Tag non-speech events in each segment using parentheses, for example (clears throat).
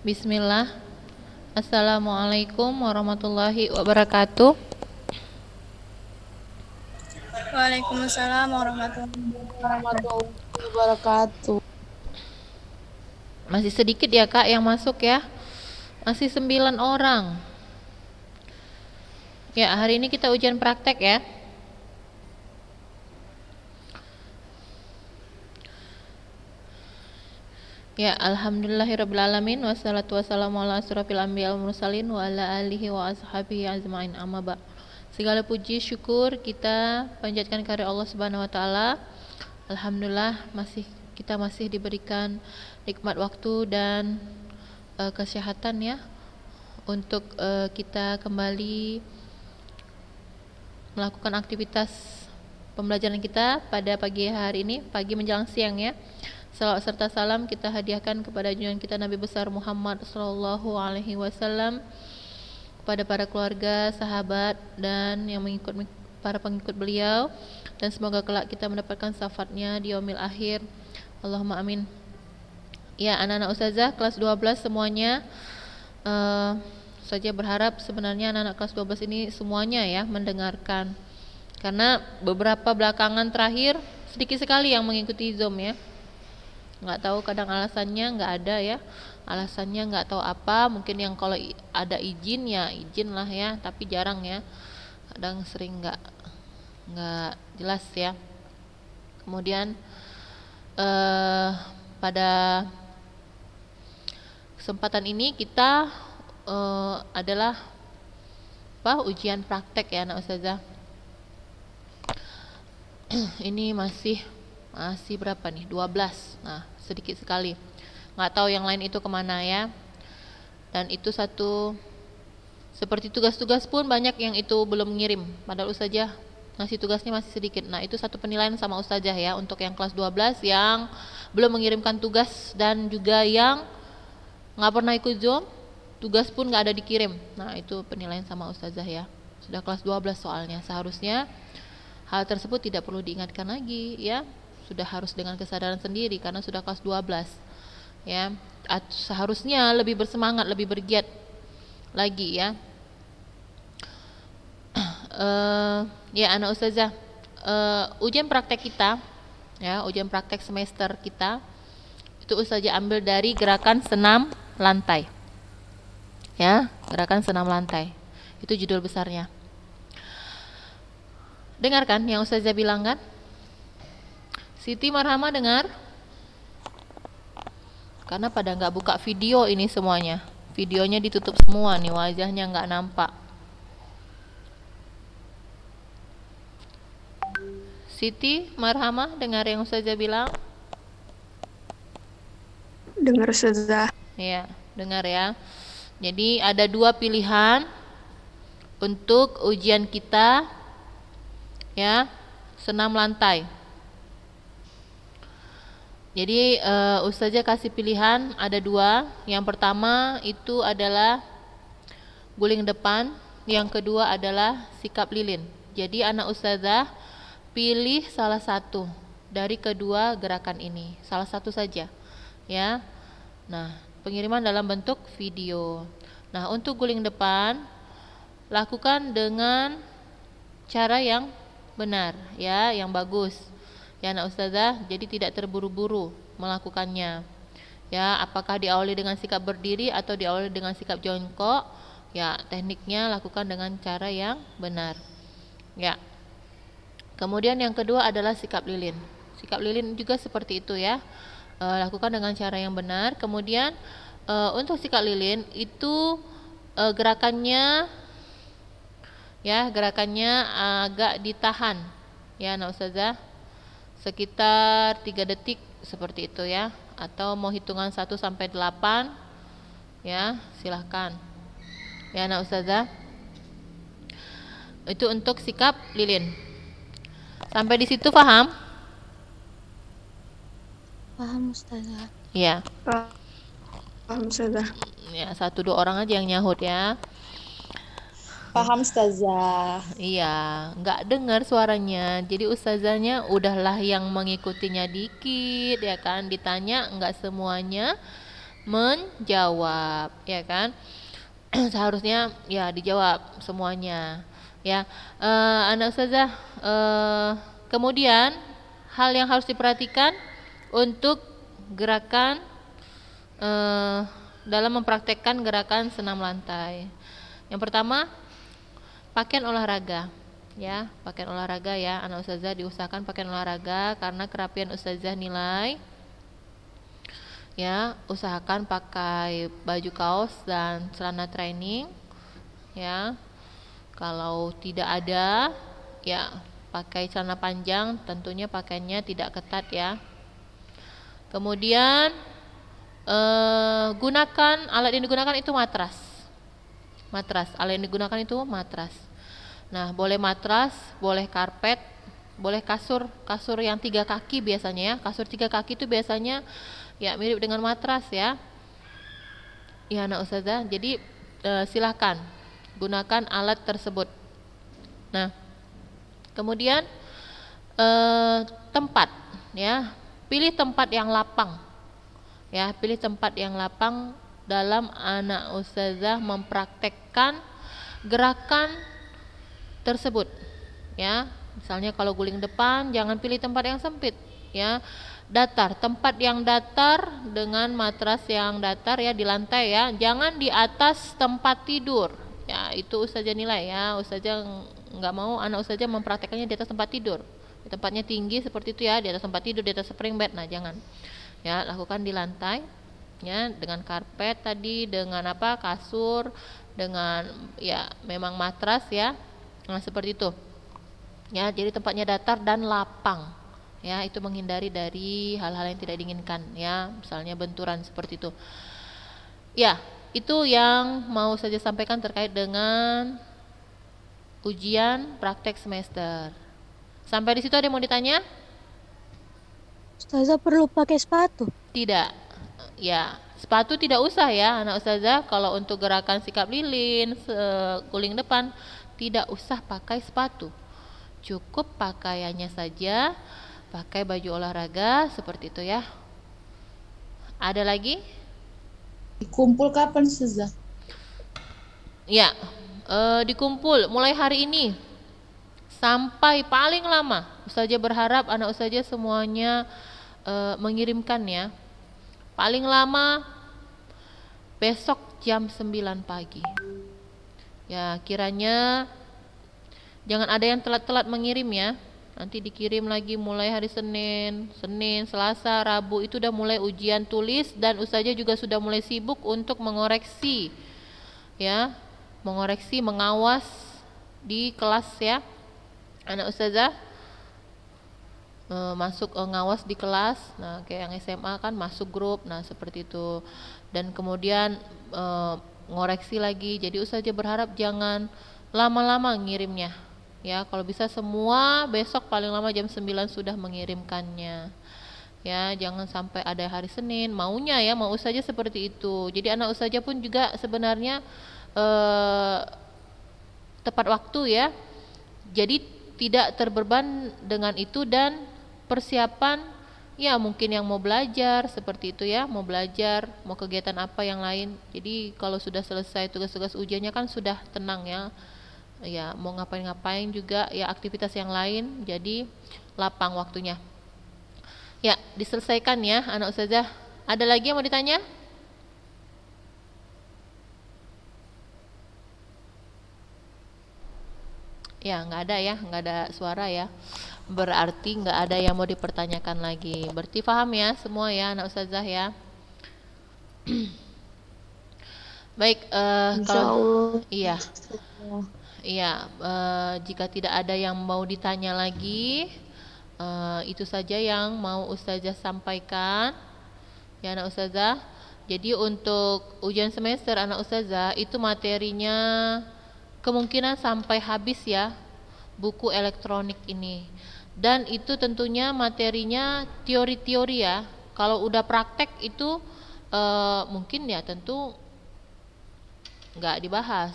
Bismillah Assalamualaikum warahmatullahi wabarakatuh Waalaikumsalam warahmatullahi wabarakatuh Masih sedikit ya kak yang masuk ya Masih sembilan orang Ya hari ini kita ujian praktek ya Ya, alhamdulillahirrabbilalamin, wassalatu wassalamu ala asrafil anbiya mursalin wa ala alihi wa ashabihi ajmain amma ba. Segala puji syukur kita panjatkan kepada Allah Subhanahu wa taala. Alhamdulillah masih kita masih diberikan nikmat waktu dan uh, kesehatan ya untuk uh, kita kembali melakukan aktivitas pembelajaran kita pada pagi hari ini, pagi menjelang siang ya. Salawat serta salam kita hadiahkan kepada junjungan kita Nabi besar Muhammad Sallallahu Alaihi Wasallam kepada para keluarga, sahabat dan yang mengikut para pengikut beliau dan semoga kelak kita mendapatkan syafaatnya di yaumil akhir. Allahumma amin. Ya, anak-anak ustazah kelas 12 semuanya uh, saja berharap sebenarnya anak-anak kelas 12 ini semuanya ya mendengarkan. Karena beberapa belakangan terakhir sedikit sekali yang mengikuti Zoom ya nggak tahu kadang alasannya nggak ada ya alasannya nggak tahu apa mungkin yang kalau ada izin ya izin lah ya tapi jarang ya kadang sering nggak nggak jelas ya kemudian eh, pada kesempatan ini kita eh, adalah apa ujian praktek ya anak ustazah (clears throat) ini masih masih ah, berapa nih 12 nah sedikit sekali nggak tahu yang lain itu kemana ya dan itu satu seperti tugas-tugas pun banyak yang itu belum ngirim padahal ustazah ngasih tugasnya masih sedikit nah itu satu penilaian sama ustazah ya untuk yang kelas 12 yang belum mengirimkan tugas dan juga yang nggak pernah ikut zoom tugas pun nggak ada dikirim nah itu penilaian sama ustazah ya sudah kelas 12 soalnya seharusnya hal tersebut tidak perlu diingatkan lagi ya sudah harus dengan kesadaran sendiri karena sudah kelas 12 ya seharusnya lebih bersemangat lebih bergiat lagi ya uh, (clears throat) ya anak ustazah uh, ujian praktek kita ya ujian praktek semester kita itu ustazah ambil dari gerakan senam lantai ya gerakan senam lantai itu judul besarnya dengarkan yang ustazah bilang kan Siti Marhama dengar? Karena pada nggak buka video ini semuanya. Videonya ditutup semua nih, wajahnya nggak nampak. Siti Marhama dengar yang saja bilang? Dengar saja. Iya, dengar ya. Jadi ada dua pilihan untuk ujian kita ya, senam lantai. Jadi uh, eh, ustazah kasih pilihan ada dua. Yang pertama itu adalah guling depan, yang kedua adalah sikap lilin. Jadi anak ustazah pilih salah satu dari kedua gerakan ini, salah satu saja. Ya. Nah, pengiriman dalam bentuk video. Nah, untuk guling depan lakukan dengan cara yang benar ya, yang bagus ya anak ustazah jadi tidak terburu-buru melakukannya ya apakah diawali dengan sikap berdiri atau diawali dengan sikap jongkok ya tekniknya lakukan dengan cara yang benar ya kemudian yang kedua adalah sikap lilin sikap lilin juga seperti itu ya e, lakukan dengan cara yang benar kemudian e, untuk sikap lilin itu e, gerakannya ya gerakannya agak ditahan ya anak ustazah sekitar 3 detik seperti itu ya atau mau hitungan 1 sampai 8 ya silahkan ya anak ustazah itu untuk sikap lilin sampai di situ paham paham ustazah ya paham ustazah ya satu dua orang aja yang nyahut ya Paham Ustazah. Iya, nggak dengar suaranya. Jadi Ustazahnya udahlah yang mengikutinya dikit ya kan. Ditanya nggak semuanya menjawab ya kan. (clears throat) Seharusnya ya dijawab semuanya ya. uh, eh, anak Ustazah uh, kemudian hal yang harus diperhatikan untuk gerakan uh, dalam mempraktekkan gerakan senam lantai. Yang pertama, pakaian olahraga ya pakaian olahraga ya anak ustazah diusahakan pakaian olahraga karena kerapian ustazah nilai ya usahakan pakai baju kaos dan celana training ya kalau tidak ada ya pakai celana panjang tentunya pakainya tidak ketat ya kemudian eh, gunakan alat yang digunakan itu matras matras alat yang digunakan itu matras Nah, boleh matras, boleh karpet, boleh kasur, kasur yang tiga kaki biasanya ya. Kasur tiga kaki itu biasanya ya mirip dengan matras ya. Ya, anak ustazah. Jadi e, silahkan gunakan alat tersebut. Nah, kemudian e, tempat ya, pilih tempat yang lapang. Ya, pilih tempat yang lapang dalam anak ustazah mempraktekkan gerakan tersebut. Ya, misalnya kalau guling depan jangan pilih tempat yang sempit, ya. Datar, tempat yang datar dengan matras yang datar ya di lantai ya. Jangan di atas tempat tidur. Ya, itu ustazah nilai ya. Ustazah nggak mau anak ustazah mempraktekannya di atas tempat tidur. Tempatnya tinggi seperti itu ya, di atas tempat tidur, di atas spring bed. Nah, jangan. Ya, lakukan di lantai ya dengan karpet tadi dengan apa kasur dengan ya memang matras ya Nah, seperti itu. Ya, jadi tempatnya datar dan lapang. Ya, itu menghindari dari hal-hal yang tidak diinginkan, ya, misalnya benturan seperti itu. Ya, itu yang mau saja sampaikan terkait dengan ujian praktek semester. Sampai di situ ada yang mau ditanya? Ustazah perlu pakai sepatu? Tidak. Ya, sepatu tidak usah ya anak ustazah kalau untuk gerakan sikap lilin, guling depan tidak usah pakai sepatu. Cukup pakaiannya saja, pakai baju olahraga seperti itu ya. Ada lagi? dikumpul kapan Suzah? Ya, e, dikumpul mulai hari ini sampai paling lama. Ustazah berharap anak ustazah semuanya e, mengirimkan ya. Paling lama besok jam 9 pagi. Ya, kiranya jangan ada yang telat-telat mengirim ya. Nanti dikirim lagi mulai hari Senin, Senin, Selasa, Rabu itu udah mulai ujian tulis dan usaha juga sudah mulai sibuk untuk mengoreksi ya, mengoreksi, mengawas di kelas ya. Anak ustazah e, masuk e, ngawas di kelas. Nah, kayak yang SMA kan masuk grup. Nah, seperti itu. Dan kemudian e, ngoreksi lagi jadi ustazah berharap jangan lama-lama ngirimnya ya kalau bisa semua besok paling lama jam 9 sudah mengirimkannya ya jangan sampai ada hari Senin maunya ya mau saja seperti itu jadi anak usaha pun juga sebenarnya eh, tepat waktu ya jadi tidak terbeban dengan itu dan persiapan ya mungkin yang mau belajar seperti itu ya mau belajar mau kegiatan apa yang lain jadi kalau sudah selesai tugas-tugas ujiannya kan sudah tenang ya ya mau ngapain-ngapain juga ya aktivitas yang lain jadi lapang waktunya ya diselesaikan ya anak saja. ada lagi yang mau ditanya ya nggak ada ya nggak ada suara ya berarti nggak ada yang mau dipertanyakan lagi. Berarti paham ya semua ya anak ustazah ya. (clears throat) Baik, uh, kalau iya. Iya, uh, jika tidak ada yang mau ditanya lagi, uh, itu saja yang mau ustazah sampaikan. Ya anak ustazah. Jadi untuk ujian semester anak ustazah itu materinya kemungkinan sampai habis ya buku elektronik ini dan itu tentunya materinya teori-teori ya. Kalau udah praktek itu e, mungkin ya tentu nggak dibahas.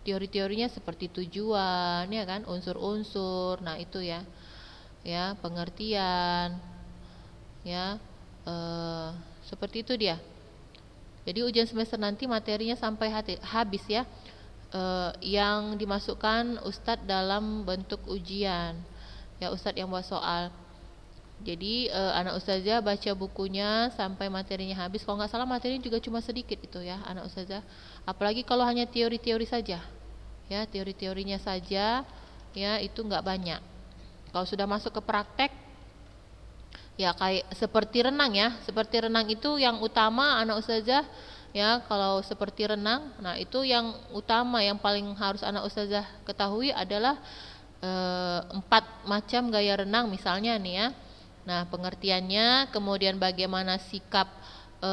Teori-teorinya seperti tujuan ya kan, unsur-unsur. Nah, itu ya. Ya, pengertian. Ya. E, seperti itu dia. Jadi ujian semester nanti materinya sampai hati, habis ya. E, yang dimasukkan Ustadz dalam bentuk ujian ya ustadz yang buat soal jadi uh, anak ustazah baca bukunya sampai materinya habis kalau nggak salah materi juga cuma sedikit itu ya anak ustazah apalagi kalau hanya teori-teori saja ya teori-teorinya saja ya itu nggak banyak kalau sudah masuk ke praktek ya kayak seperti renang ya seperti renang itu yang utama anak ustazah ya kalau seperti renang nah itu yang utama yang paling harus anak ustazah ketahui adalah Eh, empat macam gaya renang misalnya nih ya. Nah pengertiannya, kemudian bagaimana sikap e,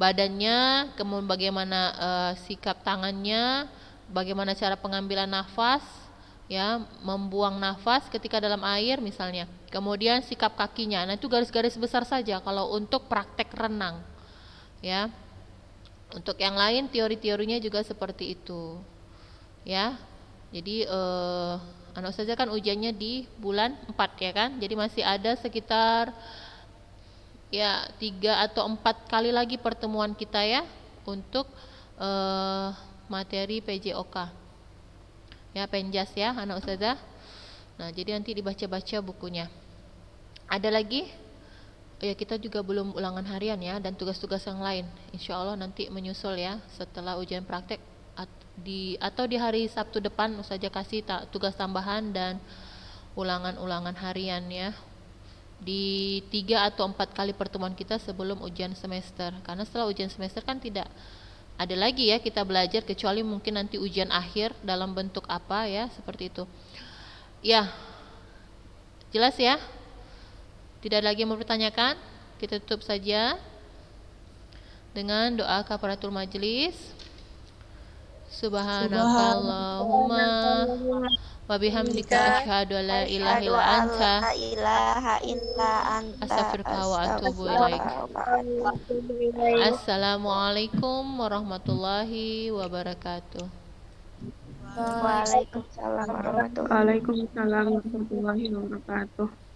badannya, kemudian bagaimana e, sikap tangannya, bagaimana cara pengambilan nafas, ya membuang nafas ketika dalam air misalnya. Kemudian sikap kakinya. Nah itu garis-garis besar saja kalau untuk praktek renang, ya. Untuk yang lain teori-teorinya juga seperti itu, ya. Jadi eh, anak saja kan ujiannya di bulan 4 ya kan. Jadi masih ada sekitar ya tiga atau empat kali lagi pertemuan kita ya untuk eh, materi PJOK. Ya penjas ya anak ustazah. Nah, jadi nanti dibaca-baca bukunya. Ada lagi? Oh, ya, kita juga belum ulangan harian ya dan tugas-tugas yang lain. Insya Allah nanti menyusul ya setelah ujian praktek di atau di hari Sabtu depan saja kasih ta, tugas tambahan dan ulangan-ulangan harian ya di tiga atau empat kali pertemuan kita sebelum ujian semester karena setelah ujian semester kan tidak ada lagi ya kita belajar kecuali mungkin nanti ujian akhir dalam bentuk apa ya seperti itu ya jelas ya tidak lagi yang mau kita tutup saja dengan doa kafaratul majelis Subhanakallahumma wa bihamdika asyhadu an la ilaha illa anta astaghfiruka wa atubu ilaik. Assalamualaikum warahmatullahi wabarakatuh. Waalaikumsalam warahmatullahi wabarakatuh.